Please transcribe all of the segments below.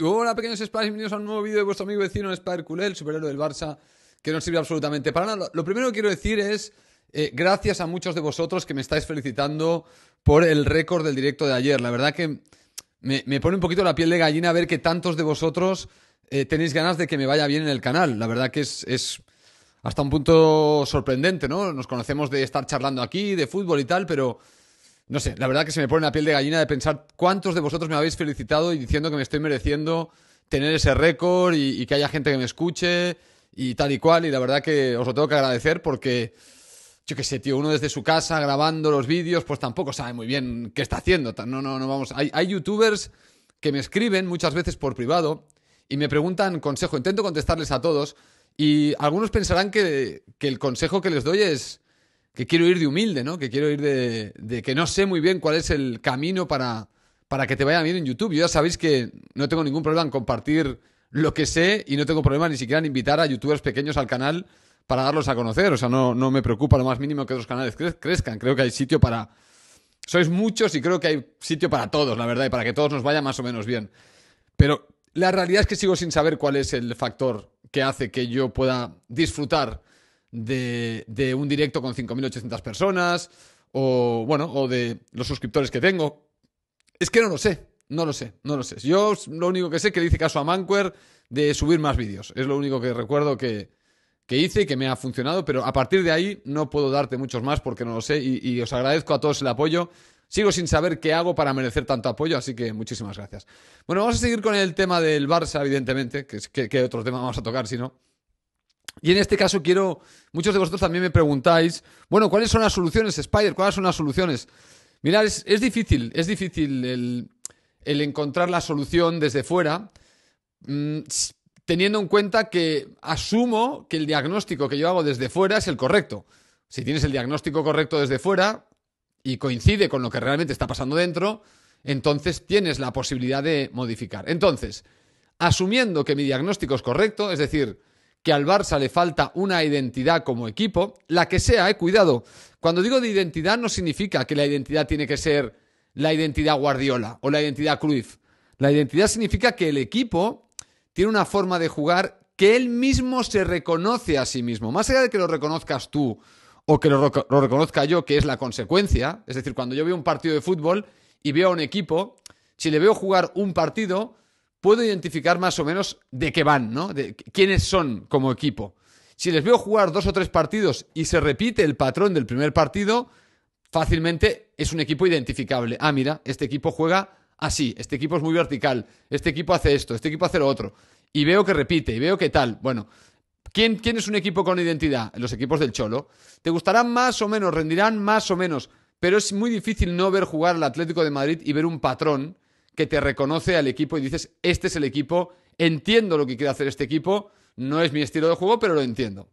Hola pequeños Spiders, bienvenidos a un nuevo vídeo de vuestro amigo vecino Spider el superhéroe del Barça, que no sirve absolutamente para nada. Lo primero que quiero decir es eh, gracias a muchos de vosotros que me estáis felicitando por el récord del directo de ayer. La verdad que me, pone un poquito la piel de gallina ver que tantos de vosotros eh, tenéis ganas de que me vaya bien en el canal. La verdad que es hasta un punto sorprendente, ¿no? Nos conocemos de estar charlando aquí, de fútbol y tal, pero no sé, la verdad que se me pone la piel de gallina de pensar cuántos de vosotros me habéis felicitado y diciendo que me estoy mereciendo tener ese récord y, que haya gente que me escuche y tal y cual. Y la verdad que os lo tengo que agradecer porque, yo qué sé, tío, uno desde su casa grabando los vídeos, pues tampoco sabe muy bien qué está haciendo. No, no, no, vamos. Hay, hay youtubers que me escriben muchas veces por privado y me preguntan consejo. Intento contestarles a todos y algunos pensarán que el consejo que les doy es que quiero ir de humilde, ¿no? Que quiero ir de, que no sé muy bien cuál es el camino para, para que te vaya bien en YouTube. Yo ya sabéis que no tengo ningún problema en compartir lo que sé y no tengo problema ni siquiera en invitar a youtubers pequeños al canal para darlos a conocer. O sea, no, no me preocupa lo más mínimo que otros canales crezcan. Creo que hay sitio para... Sois muchos y creo que hay sitio para todos, la verdad, y para que todos nos vaya más o menos bien. Pero la realidad es que sigo sin saber cuál es el factor que hace que yo pueda disfrutar de, un directo con 5.800 personas o, bueno, o de los suscriptores que tengo. Es que no lo sé, no lo sé, no lo sé. Yo lo único que sé es que hice caso a Manquer de subir más vídeos. Es lo único que recuerdo que, que hice y que me ha funcionado, pero a partir de ahí no puedo darte muchos más porque no lo sé y, os agradezco a todos el apoyo. Sigo sin saber qué hago para merecer tanto apoyo, así que muchísimas gracias. Bueno, vamos a seguir con el tema del Barça, evidentemente, que es que otro tema vamos a tocar, si no. Y en este caso quiero, muchos de vosotros también me preguntáis, bueno, ¿cuáles son las soluciones, Spider? ¿Cuáles son las soluciones? Mirad, es, difícil, es difícil el, encontrar la solución desde fuera, mm, teniendo en cuenta que asumo que el diagnóstico que yo hago desde fuera es el correcto. Si tienes el diagnóstico correcto desde fuera y coincide con lo que realmente está pasando dentro, entonces tienes la posibilidad de modificar. Entonces, asumiendo que mi diagnóstico es correcto, es decir, que al Barça le falta una identidad como equipo, la que sea, eh, cuidado. Cuando digo de identidad no significa que la identidad tiene que ser la identidad Guardiola o la identidad cruz, La identidad significa que el equipo tiene una forma de jugar que él mismo se reconoce a sí mismo. Más allá de que lo reconozcas tú o que lo, lo reconozca yo, que es la consecuencia, es decir, cuando yo veo un partido de fútbol y veo a un equipo, si le veo jugar un partido, puedo identificar más o menos de qué van, ¿no? De quiénes son como equipo. Si les veo jugar dos o tres partidos y se repite el patrón del primer partido, fácilmente es un equipo identificable. Ah, mira, este equipo juega así, este equipo es muy vertical, este equipo hace esto, este equipo hace lo otro. Y veo que repite, y veo que tal. Bueno, ¿quién, ¿quién es un equipo con identidad? Los equipos del Cholo. Te gustarán más o menos, rendirán más o menos, pero es muy difícil no ver jugar al Atlético de Madrid y ver un patrón que te reconoce al equipo y dices, este es el equipo, entiendo lo que quiere hacer este equipo, no es mi estilo de juego, pero lo entiendo.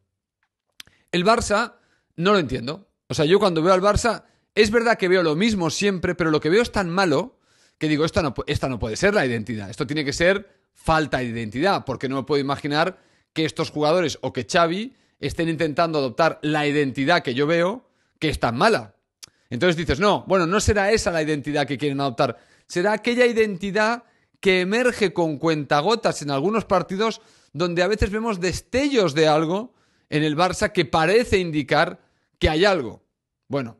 El Barça, no lo entiendo. O sea, yo cuando veo al Barça, es verdad que veo lo mismo siempre, pero lo que veo es tan malo que digo, esta no, esta no puede ser la identidad, esto tiene que ser falta de identidad, porque no me puedo imaginar que estos jugadores o que Xavi estén intentando adoptar la identidad que yo veo, que es tan mala. Entonces dices, no, bueno, no será esa la identidad que quieren adoptar será aquella identidad que emerge con cuentagotas en algunos partidos donde a veces vemos destellos de algo en el Barça que parece indicar que hay algo. Bueno,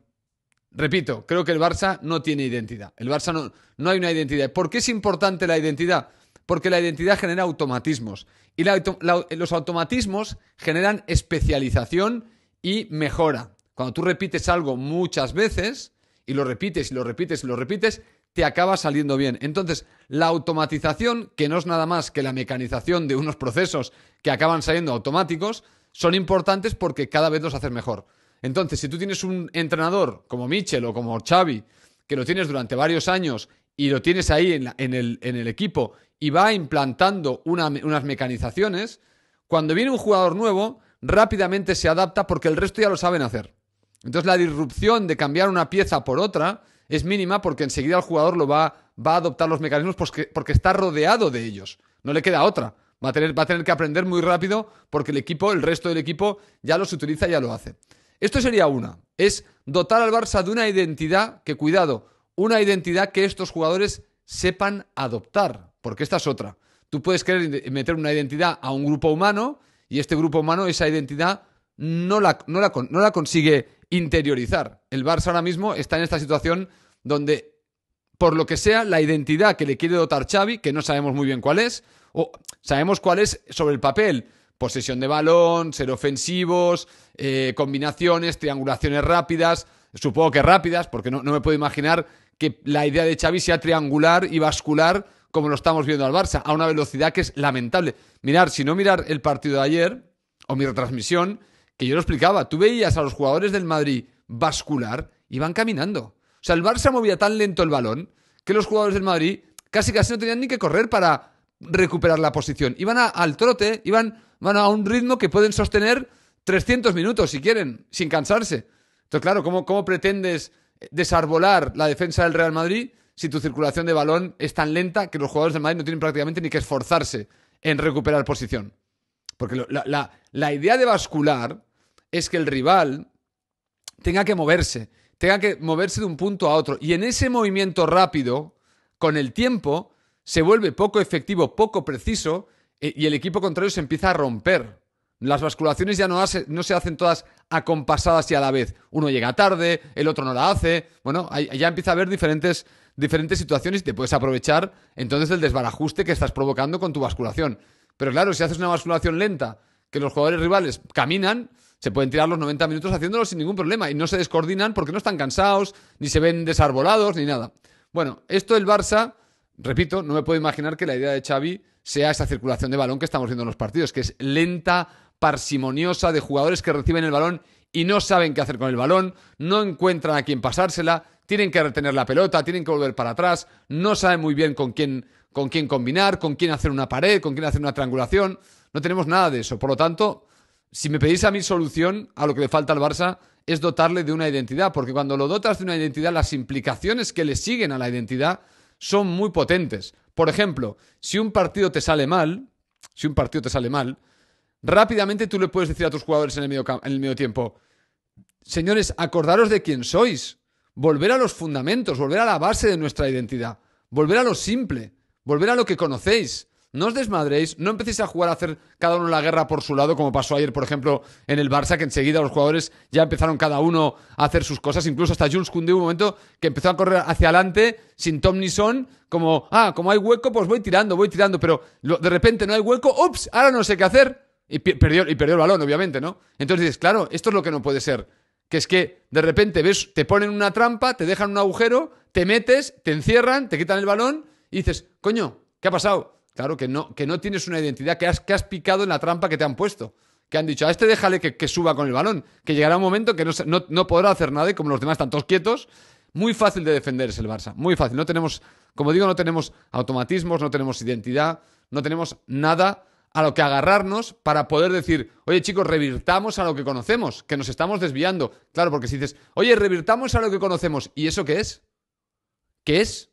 repito, creo que el Barça no tiene identidad. El Barça no, no hay una identidad. ¿Por qué es importante la identidad? Porque la identidad genera automatismos. Y los automatismos generan especialización y mejora. Cuando tú repites algo muchas veces, y lo repites y lo repites y lo repites, te acaba saliendo bien. Entonces, la automatización, que no es nada más que la mecanización de unos procesos que acaban saliendo automáticos, son importantes porque cada vez los haces mejor. Entonces, si tú tienes un entrenador como Michel o como Xavi, que lo tienes durante varios años y lo tienes ahí en, el, equipo y va implantando unas mecanizaciones, cuando viene un jugador nuevo, rápidamente se adapta porque el resto ya lo saben hacer. Entonces la disrupción de cambiar una pieza por otra es mínima porque enseguida el jugador lo va, a adoptar los mecanismos porque, está rodeado de ellos. No le queda otra. Va a, tener, va a tener que aprender muy rápido porque el equipo, el resto del equipo, ya los utiliza, ya lo hace. Esto sería una. Es dotar al Barça de una identidad que, cuidado, una identidad que estos jugadores sepan adoptar, porque esta es otra. Tú puedes querer meter una identidad a un grupo humano y este grupo humano esa identidad no la, consigue interiorizar. El Barça ahora mismo está en esta situación donde, por lo que sea, la identidad que le quiere dotar Xavi, que no sabemos muy bien cuál es, o sabemos cuál es sobre el papel, posesión de balón, ser ofensivos, eh, combinaciones, triangulaciones rápidas, supongo que rápidas, porque no, no, me puedo imaginar que la idea de Xavi sea triangular y vascular como lo estamos viendo al Barça, a una velocidad que es lamentable. Mirar, si no mirar el partido de ayer, o mi retransmisión, que yo lo explicaba, tú veías a los jugadores del Madrid bascular iban caminando. O sea, el Barça movía tan lento el balón que los jugadores del Madrid casi casi no tenían ni que correr para recuperar la posición. Iban al trote, iban, a un ritmo que pueden sostener 300 minutos si quieren, sin cansarse. Entonces, claro, ¿cómo, cómo pretendes desarbolar la defensa del Real Madrid si tu circulación de balón es tan lenta que los jugadores del Madrid no tienen prácticamente ni que esforzarse en recuperar posición? Porque la, idea de bascular es que el rival tenga que moverse, tenga que moverse de un punto a otro. Y en ese movimiento rápido, con el tiempo, se vuelve poco efectivo, poco preciso, e, y el equipo contrario se empieza a romper. Las basculaciones ya no, no se hacen todas acompasadas y a la vez. Uno llega tarde, el otro no la hace. Bueno, ya empieza a haber diferentes, diferentes situaciones y te puedes aprovechar entonces del desbarajuste que estás provocando con tu basculación. Pero claro, si haces una basculación lenta, que los jugadores rivales caminan, se pueden tirar los 90 minutos haciéndolo sin ningún problema y no se descoordinan porque no están cansados, ni se ven desarbolados, ni nada. Bueno, esto del Barça, repito, no me puedo imaginar que la idea de Xavi sea esa circulación de balón que estamos viendo en los partidos, que es lenta, parsimoniosa, de jugadores que reciben el balón y no saben qué hacer con el balón, no encuentran a quién pasársela, tienen que retener la pelota, tienen que volver para atrás, no saben muy bien con quién, con quién combinar, con quién hacer una pared, con quién hacer una triangulación. No tenemos nada de eso. Por lo tanto, si me pedís a mí solución a lo que le falta al Barça es dotarle de una identidad, porque cuando lo dotas de una identidad, las implicaciones que le siguen a la identidad son muy potentes. Por ejemplo, si un partido te sale mal, si un partido te sale mal, rápidamente tú le puedes decir a tus jugadores en el medio, en el medio tiempo, señores, acordaros de quién sois, volver a los fundamentos, volver a la base de nuestra identidad, volver a lo simple, volver a lo que conocéis, no os desmadréis, no empecéis a jugar a hacer cada uno la guerra por su lado, como pasó ayer, por ejemplo, en el Barça, que enseguida los jugadores ya empezaron cada uno a hacer sus cosas, incluso hasta Jules Koundé un momento que empezó a correr hacia adelante sin Tom ni son, como, ah, como hay hueco, pues voy tirando, voy tirando, pero de repente no hay hueco, ups, ahora no sé qué hacer, y perdió, y perdió el balón, obviamente, ¿no? Entonces dices, claro, esto es lo que no puede ser, que es que de repente ves, te ponen una trampa, te dejan un agujero, te metes, te encierran, te quitan el balón, y dices, coño, ¿qué ha pasado? Claro, que no, que no tienes una identidad, que has, que has picado en la trampa que te han puesto. Que han dicho, a este déjale que, suba con el balón, que llegará un momento que no, podrá hacer nada y como los demás están todos quietos, muy fácil de defender es el Barça, muy fácil. No tenemos, como digo, no tenemos automatismos, no tenemos identidad, no tenemos nada a lo que agarrarnos para poder decir, oye chicos, revirtamos a lo que conocemos, que nos estamos desviando. Claro, porque si dices, oye, revirtamos a lo que conocemos, ¿y eso qué es? ¿Qué es?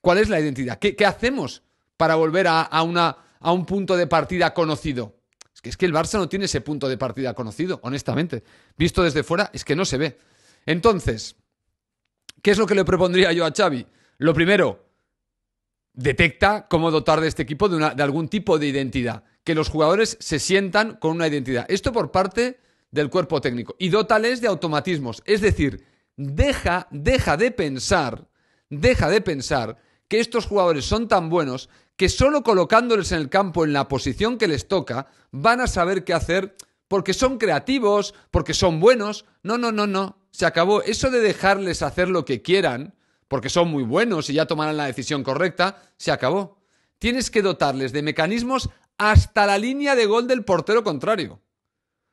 ¿Cuál es la identidad? ¿Qué, qué hacemos? para volver a, una, a un punto de partida conocido. Es que, es que el Barça no tiene ese punto de partida conocido, honestamente. Visto desde fuera, es que no se ve. Entonces, ¿qué es lo que le propondría yo a Xavi? Lo primero, detecta cómo dotar de este equipo de, algún tipo de identidad. Que los jugadores se sientan con una identidad. Esto por parte del cuerpo técnico. Y dótales de automatismos. Es decir, deja, deja de pensar, deja de pensar que estos jugadores son tan buenos que solo colocándoles en el campo en la posición que les toca van a saber qué hacer porque son creativos, porque son buenos. No, no, no, no. Se acabó. Eso de dejarles hacer lo que quieran, porque son muy buenos y ya tomarán la decisión correcta, se acabó. Tienes que dotarles de mecanismos hasta la línea de gol del portero contrario.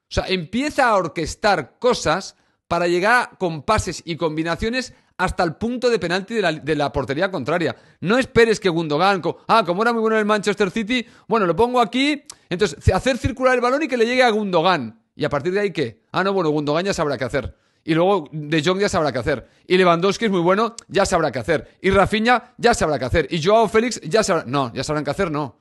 O sea, empieza a orquestar cosas para llegar con pases y combinaciones hasta el punto de penalti de la, portería contraria. No esperes que Gundogan, ah, como era muy bueno en el Manchester City, bueno, lo pongo aquí, entonces hacer circular el balón y que le llegue a Gundogan. ¿Y a partir de ahí qué? Ah, no, bueno, Gundogan ya sabrá qué hacer. Y luego De Jong ya sabrá qué hacer. Y Lewandowski es muy bueno, ya sabrá qué hacer. Y Rafinha ya sabrá qué hacer. Y Joao Félix ya sabrá... No, ya sabrán qué hacer, no.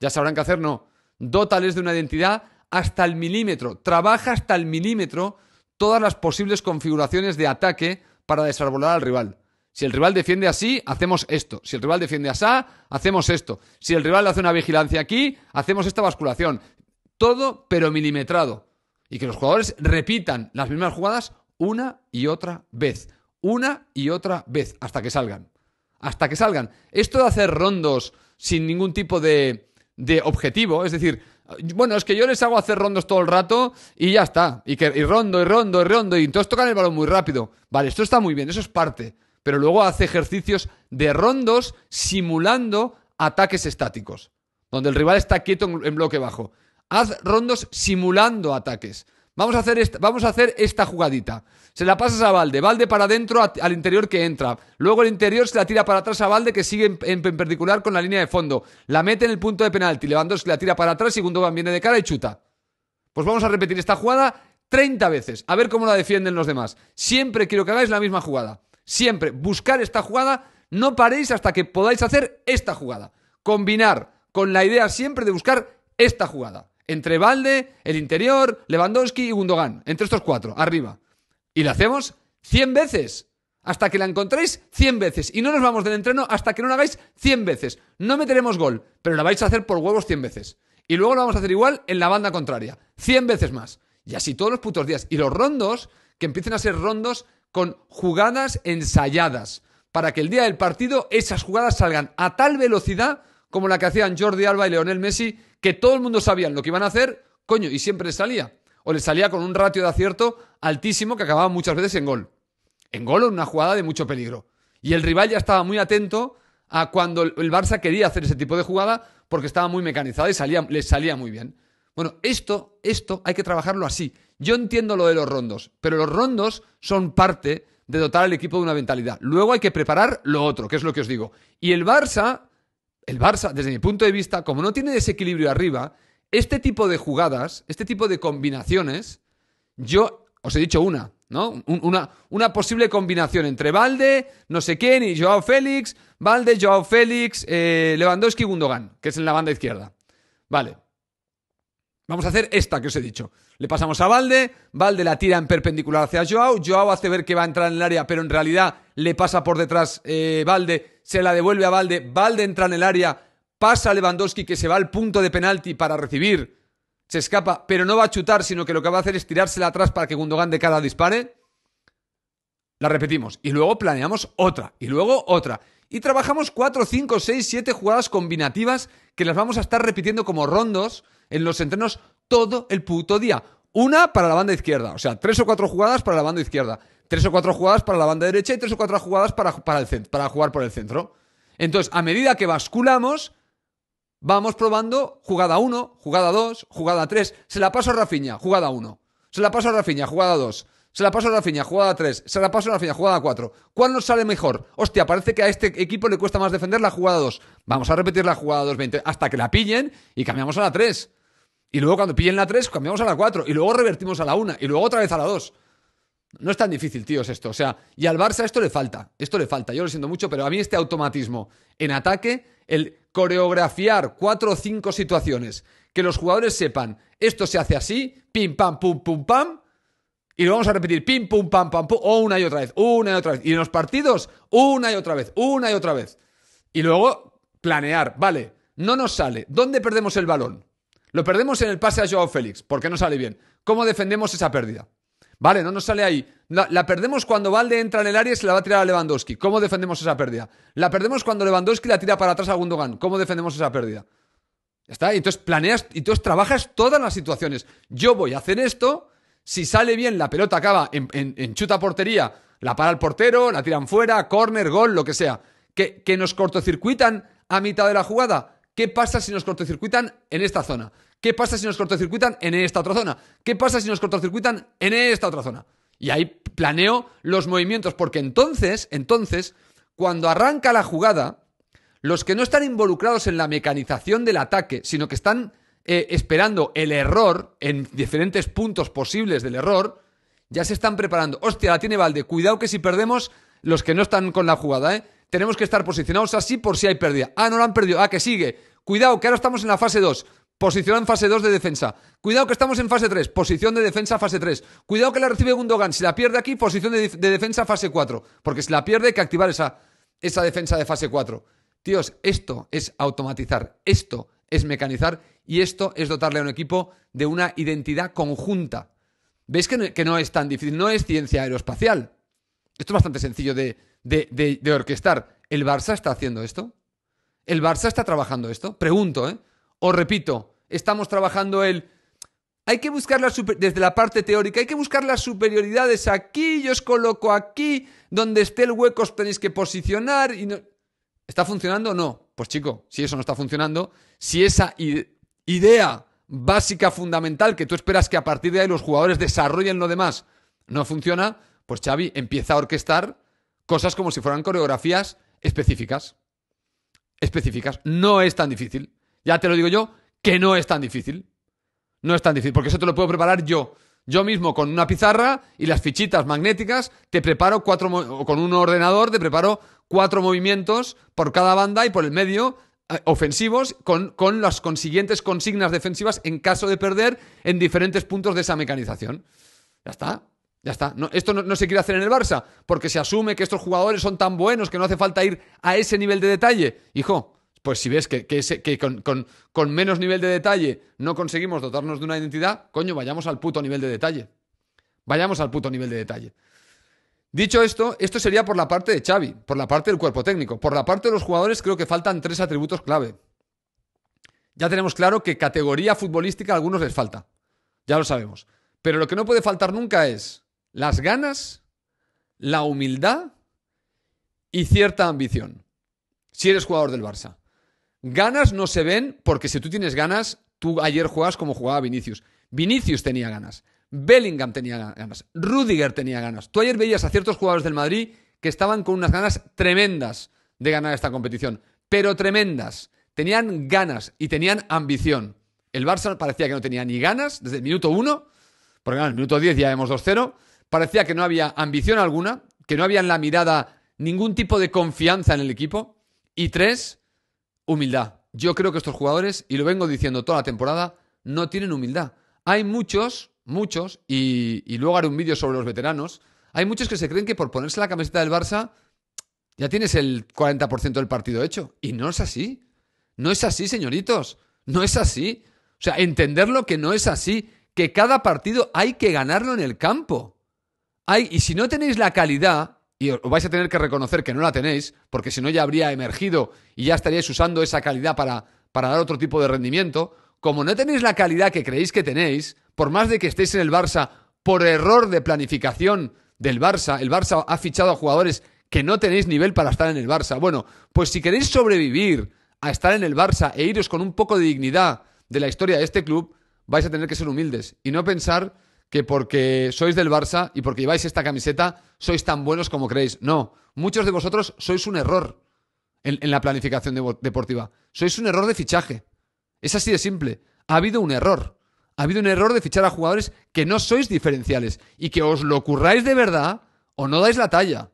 Ya sabrán qué hacer, no. Dótales de una identidad hasta el milímetro. Trabaja hasta el milímetro todas las posibles configuraciones de ataque para desarbolar al rival. Si el rival defiende así, hacemos esto. Si el rival defiende así, hacemos esto. Si el rival hace una vigilancia aquí, hacemos esta basculación. Todo pero milimetrado. Y que los jugadores repitan las mismas jugadas una y otra vez. Una y otra vez. Hasta que salgan. Hasta que salgan. Esto de hacer rondos sin ningún tipo de, de objetivo, es decir, Ah, bueno, es que yo les hago hacer rondos todo el rato y ya está. Y, que, rondo, y rondo, y rondo. Y entonces tocan el balón muy rápido. Vale, esto está muy bien, eso es parte. Pero luego hace ejercicios de rondos simulando ataques estáticos, donde el rival está quieto en bloque bajo. Haz rondos simulando ataques. Vamos a, hacer esta, vamos a hacer esta jugadita. Se la pasas a Valde. Valde para adentro al interior que entra. Luego el interior se la tira para atrás a Valde que sigue en, perpendicular con la línea de fondo. La mete en el punto de penalti. se la tira para atrás. Segundo van viene de cara y chuta. Pues vamos a repetir esta jugada 30 veces. A ver cómo la defienden los demás. Siempre quiero que hagáis la misma jugada. Siempre. Buscar esta jugada. No paréis hasta que podáis hacer esta jugada. Combinar con la idea siempre de buscar esta jugada. Entre Valde, el interior, Lewandowski y Gundogan. Entre estos cuatro, arriba. Y la hacemos 100 veces. Hasta que la encontréis 100 veces. Y no nos vamos del entreno hasta que no la hagáis 100 veces. No meteremos gol, pero la vais a hacer por huevos 100 veces. Y luego lo vamos a hacer igual en la banda contraria. 100 veces más. Y así todos los putos días. Y los rondos, que empiecen a ser rondos con jugadas ensayadas. Para que el día del partido esas jugadas salgan a tal velocidad como la que hacían Jordi Alba y Leonel Messi que todo el mundo sabía lo que iban a hacer, coño, y siempre les salía. O les salía con un ratio de acierto altísimo que acababa muchas veces en gol. En gol o en una jugada de mucho peligro. Y el rival ya estaba muy atento a cuando el Barça quería hacer ese tipo de jugada porque estaba muy mecanizado y salía, les salía muy bien. Bueno, esto, esto hay que trabajarlo así. Yo entiendo lo de los rondos, pero los rondos son parte de dotar al equipo de una mentalidad. Luego hay que preparar lo otro, que es lo que os digo. Y el Barça el Barça, desde mi punto de vista, como no tiene desequilibrio arriba, este tipo de jugadas, este tipo de combinaciones, yo os he dicho una, ¿no? Una, posible combinación entre Valde, no sé quién, y Joao Félix, Valde, Joao Félix, eh, Lewandowski y Gundogan, que es en la banda izquierda. Vale. Vamos a hacer esta que os he dicho. Le pasamos a Valde, Valde la tira en perpendicular hacia Joao, Joao hace ver que va a entrar en el área, pero en realidad le pasa por detrás eh, Valde se la devuelve a Valde, Valde entra en el área, pasa a Lewandowski que se va al punto de penalti para recibir, se escapa, pero no va a chutar, sino que lo que va a hacer es tirársela atrás para que Gundogan de cara dispare. La repetimos y luego planeamos otra y luego otra. Y trabajamos 4, 5, 6, 7 jugadas combinativas que las vamos a estar repitiendo como rondos en los entrenos todo el puto día. Una para la banda izquierda, o sea, tres o cuatro jugadas para la banda izquierda tres o cuatro jugadas para la banda derecha y tres o cuatro jugadas para, el para jugar por el centro. Entonces, a medida que basculamos, vamos probando jugada 1, jugada 2, jugada 3. Se la paso a Rafiña, jugada 1. Se la paso a Rafiña, jugada 2. Se la paso a Rafiña, jugada 3. Se la paso a Rafiña, jugada 4. ¿Cuál nos sale mejor? Hostia, parece que a este equipo le cuesta más defender la jugada 2. Vamos a repetir la jugada dos 20 hasta que la pillen y cambiamos a la 3. Y luego cuando pillen la 3, cambiamos a la 4. Y luego revertimos a la 1. Y luego otra vez a la 2. No es tan difícil, tíos, esto. O sea, y al Barça esto le falta. Esto le falta. Yo lo siento mucho, pero a mí este automatismo en ataque, el coreografiar cuatro o cinco situaciones, que los jugadores sepan, esto se hace así, pim, pam, pum, pum, pam, y lo vamos a repetir, pim, pum, pam, pam, pum, una y otra vez, una y otra vez. Y en los partidos, una y otra vez, una y otra vez. Y luego, planear, vale, no nos sale. ¿Dónde perdemos el balón? Lo perdemos en el pase a Joao Félix, porque no sale bien. ¿Cómo defendemos esa pérdida? Vale, no nos sale ahí. La, perdemos cuando Valde entra en el área y se la va a tirar a Lewandowski. ¿Cómo defendemos esa pérdida? La perdemos cuando Lewandowski la tira para atrás a Gundogan. ¿Cómo defendemos esa pérdida? Está, y entonces planeas y entonces trabajas todas las situaciones. Yo voy a hacer esto. Si sale bien, la pelota acaba en, chuta portería, la para el portero, la tiran fuera, corner, gol, lo que sea. que nos cortocircuitan a mitad de la jugada. ¿Qué pasa si nos cortocircuitan en esta zona? ¿Qué pasa si nos cortocircuitan en esta otra zona? ¿Qué pasa si nos cortocircuitan en esta otra zona? Y ahí planeo los movimientos, porque entonces, entonces, cuando arranca la jugada, los que no están involucrados en la mecanización del ataque, sino que están eh, esperando el error en diferentes puntos posibles del error, ya se están preparando. Hostia, la tiene Valde, cuidado que si perdemos, los que no están con la jugada, eh, Tenemos que estar posicionados así por si hay pérdida. Ah, no la han perdido. Ah, que sigue. Cuidado, que ahora estamos en la fase 2. Posición en fase 2 de defensa. Cuidado que estamos en fase 3. Posición de defensa fase 3. Cuidado que la recibe Gundogan. Si la pierde aquí, posición de, defensa fase 4. Porque si la pierde hay que activar esa, defensa de fase 4. Tíos, esto es automatizar. Esto es mecanizar. Y esto es dotarle a un equipo de una identidad conjunta. ¿Veis que no, es tan difícil? No es ciencia aeroespacial. Esto es bastante sencillo de, de orquestar. ¿El Barça está haciendo esto? ¿El Barça está trabajando esto? Pregunto, ¿eh? Os repito, estamos trabajando el... Hay que buscar desde la parte teórica, hay que buscar las superioridades aquí, yo os coloco aquí, donde esté el hueco os tenéis que posicionar y no... ¿Está funcionando o no? Pues chico, si eso no está funcionando, si esa idea básica, fundamental, que tú esperas que a partir de ahí los jugadores desarrollen lo demás, no funciona, pues Xavi empieza a orquestar cosas como si fueran coreografías específicas. Específicas. No es tan difícil. Ya te lo digo yo, que no es tan difícil. No es tan difícil, porque eso te lo puedo preparar yo. Yo mismo con una pizarra y las fichitas magnéticas te preparo cuatro, o con un ordenador te preparo cuatro movimientos por cada banda y por el medio eh, ofensivos con, las consiguientes consignas defensivas en caso de perder en diferentes puntos de esa mecanización. Ya está, ya está. esto no, se quiere hacer en el Barça, porque se asume que estos jugadores son tan buenos que no hace falta ir a ese nivel de detalle. Hijo, pues si ves que, con, con menos nivel de detalle no conseguimos dotarnos de una identidad, coño, vayamos al puto nivel de detalle. Vayamos al puto nivel de detalle. Dicho esto, esto sería por la parte de Xavi, por la parte del cuerpo técnico. Por la parte de los jugadores creo que faltan tres atributos clave. Ya tenemos claro que categoría futbolística a algunos les falta. Ya lo sabemos. Pero lo que no puede faltar nunca es las ganas, la humildad y cierta ambición. Si eres jugador del Barça. Ganas no se ven porque si tú tienes ganas, tú ayer juegas como jugaba Vinicius. Vinicius tenía ganas. Bellingham tenía ganas. Rudiger tenía ganas. Tú ayer veías a ciertos jugadores del Madrid que estaban con unas ganas tremendas de ganar esta competición. Pero tremendas. Tenían ganas y tenían ambición. El Barça parecía que no tenía ni ganas desde el minuto uno. porque en el minuto diez ya vemos 2-0. Parecía que no había ambición alguna, que no había en la mirada ningún tipo de confianza en el equipo. Y tres, humildad. Yo creo que estos jugadores, y lo vengo diciendo toda la temporada, no tienen humildad. Hay muchos, muchos, y, luego haré un vídeo sobre los veteranos, hay muchos que se creen que por ponerse la camiseta del Barça ya tienes el 40% del partido hecho. Y no es así. No es así, señoritos. No es así. O sea, entenderlo que no es así, que cada partido hay que ganarlo en el campo. Hay, y si no tenéis la calidad, y os vais a tener que reconocer que no la tenéis, porque si no ya habría emergido y ya estaríais usando esa calidad para, para dar otro tipo de rendimiento, como no tenéis la calidad que creéis que tenéis, por más de que estéis en el Barça por error de planificación del Barça, el Barça ha fichado a jugadores que no tenéis nivel para estar en el Barça. Bueno, pues si queréis sobrevivir a estar en el Barça e iros con un poco de dignidad de la historia de este club, vais a tener que ser humildes y no pensar que porque sois del Barça y porque lleváis esta camiseta sois tan buenos como creéis. No, muchos de vosotros sois un error en, la planificación deportiva. Sois un error de fichaje. Es así de simple. Ha habido un error. Ha habido un error de fichar a jugadores que no sois diferenciales y que os lo curráis de verdad o no dais la talla.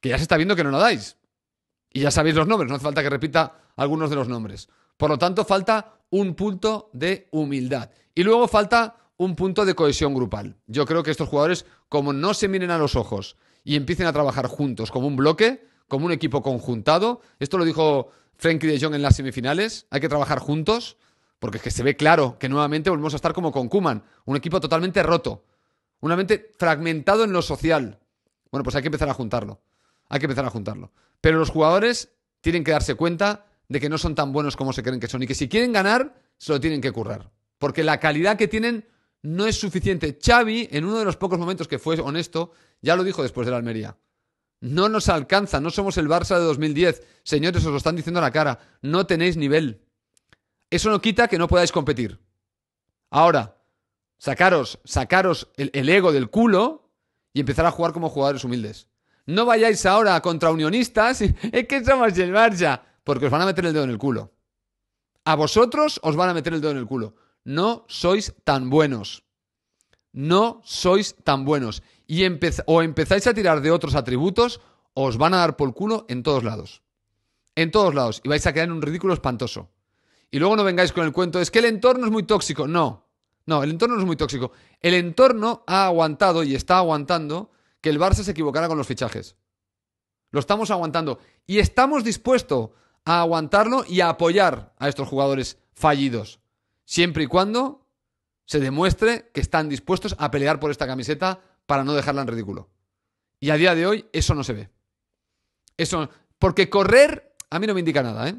Que ya se está viendo que no lo dais. Y ya sabéis los nombres, no hace falta que repita algunos de los nombres. Por lo tanto, falta un punto de humildad. Y luego falta un punto de cohesión grupal. Yo creo que estos jugadores, como no se miren a los ojos y empiecen a trabajar juntos como un bloque, como un equipo conjuntado, esto lo dijo Frankie de Jong en las semifinales, hay que trabajar juntos, porque es que se ve claro que nuevamente volvemos a estar como con Kuman, un equipo totalmente roto, una mente fragmentado en lo social. Bueno, pues hay que empezar a juntarlo, hay que empezar a juntarlo. Pero los jugadores tienen que darse cuenta de que no son tan buenos como se creen que son y que si quieren ganar, se lo tienen que currar, porque la calidad que tienen no es suficiente. Xavi, en uno de los pocos momentos que fue honesto, ya lo dijo después de la Almería. No nos alcanza, no somos el Barça de 2010. Señores, os lo están diciendo a la cara, no tenéis nivel. Eso no quita que no podáis competir. Ahora, sacaros, sacaros el, ego del culo y empezar a jugar como jugadores humildes. No vayáis ahora contra unionistas, y, es que somos el Barça, porque os van a meter el dedo en el culo. A vosotros os van a meter el dedo en el culo no sois tan buenos. No sois tan buenos. Y o empezáis a tirar de otros atributos, os van a dar por culo en todos lados. En todos lados. Y vais a quedar en un ridículo espantoso. Y luego no vengáis con el cuento, es que el entorno es muy tóxico. No, no, el entorno no es muy tóxico. El entorno ha aguantado y está aguantando que el Barça se equivocara con los fichajes. Lo estamos aguantando. Y estamos dispuestos a aguantarlo y a apoyar a estos jugadores fallidos siempre y cuando se demuestre que están dispuestos a pelear por esta camiseta para no dejarla en ridículo. Y a día de hoy eso no se ve. Eso, porque correr a mí no me indica nada, ¿eh?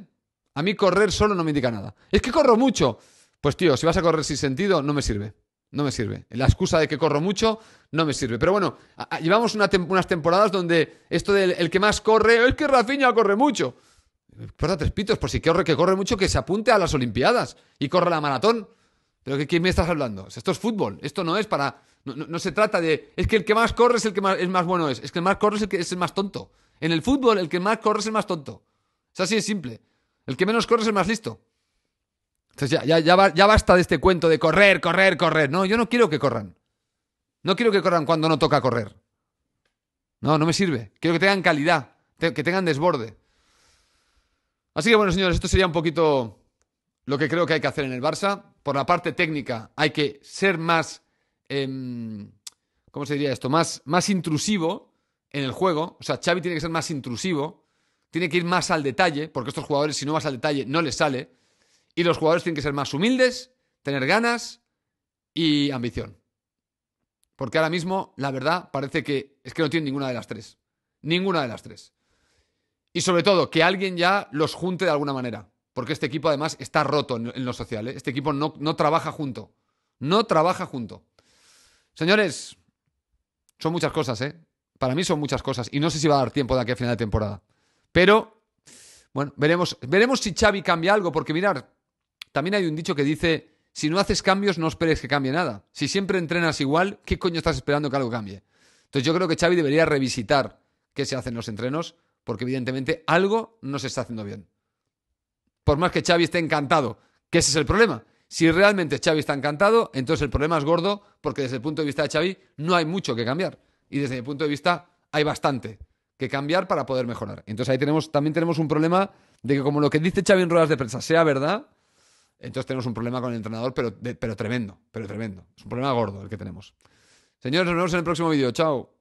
A mí correr solo no me indica nada. Es que corro mucho. Pues tío, si vas a correr sin sentido, no me sirve. No me sirve. La excusa de que corro mucho no me sirve. Pero bueno, llevamos unas temporadas donde esto del el que más corre, es que Rafinha corre mucho. Perdón, tres pitos, por si corre, que corre mucho, que se apunte a las Olimpiadas y corre la maratón. ¿Pero qué, quién me estás hablando? esto es fútbol, esto no es para... No, se trata de... Es que el que más corre es el que más, más bueno es, es que el más corre es el que es el más tonto. En el fútbol, el que más corre es el más tonto. Es así de simple. El que menos corre es el más listo. Entonces ya basta de este cuento de correr, correr, correr. No, yo no quiero que corran. No quiero que corran cuando no toca correr. No, no me sirve. Quiero que tengan calidad, que tengan desborde. Así que bueno, señores, esto sería un poquito lo que creo que hay que hacer en el Barça. Por la parte técnica hay que ser más, em, ¿cómo se diría esto? Más, más intrusivo en el juego. O sea, Xavi tiene que ser más intrusivo, tiene que ir más al detalle, porque estos jugadores si no vas al detalle no les sale. Y los jugadores tienen que ser más humildes, tener ganas y ambición. Porque ahora mismo, la verdad, parece que es que no tiene ninguna de las tres. Ninguna de las tres. Y sobre todo, que alguien ya los junte de alguna manera. Porque este equipo además está roto en, lo social. ¿eh? Este equipo no, no trabaja junto. No trabaja junto. Señores, son muchas cosas, ¿eh? Para mí son muchas cosas. Y no sé si va a dar tiempo de aquí a final de temporada. Pero, bueno, veremos, veremos si Xavi cambia algo. Porque mirar, también hay un dicho que dice, si no haces cambios no esperes que cambie nada. Si siempre entrenas igual, ¿qué coño estás esperando que algo cambie? Entonces yo creo que Xavi debería revisitar qué se hacen los entrenos porque evidentemente algo no se está haciendo bien. Por más que Xavi esté encantado, que ese es el problema. Si realmente Xavi está encantado, entonces el problema es gordo, porque desde el punto de vista de Xavi no hay mucho que cambiar. Y desde mi punto de vista hay bastante que cambiar para poder mejorar. Entonces ahí tenemos, también tenemos un problema de que como lo que dice Xavi en ruedas de prensa sea verdad, entonces tenemos un problema con el entrenador, pero, pero tremendo, pero tremendo. Es un problema gordo el que tenemos. Señores, nos vemos en el próximo vídeo. Chao.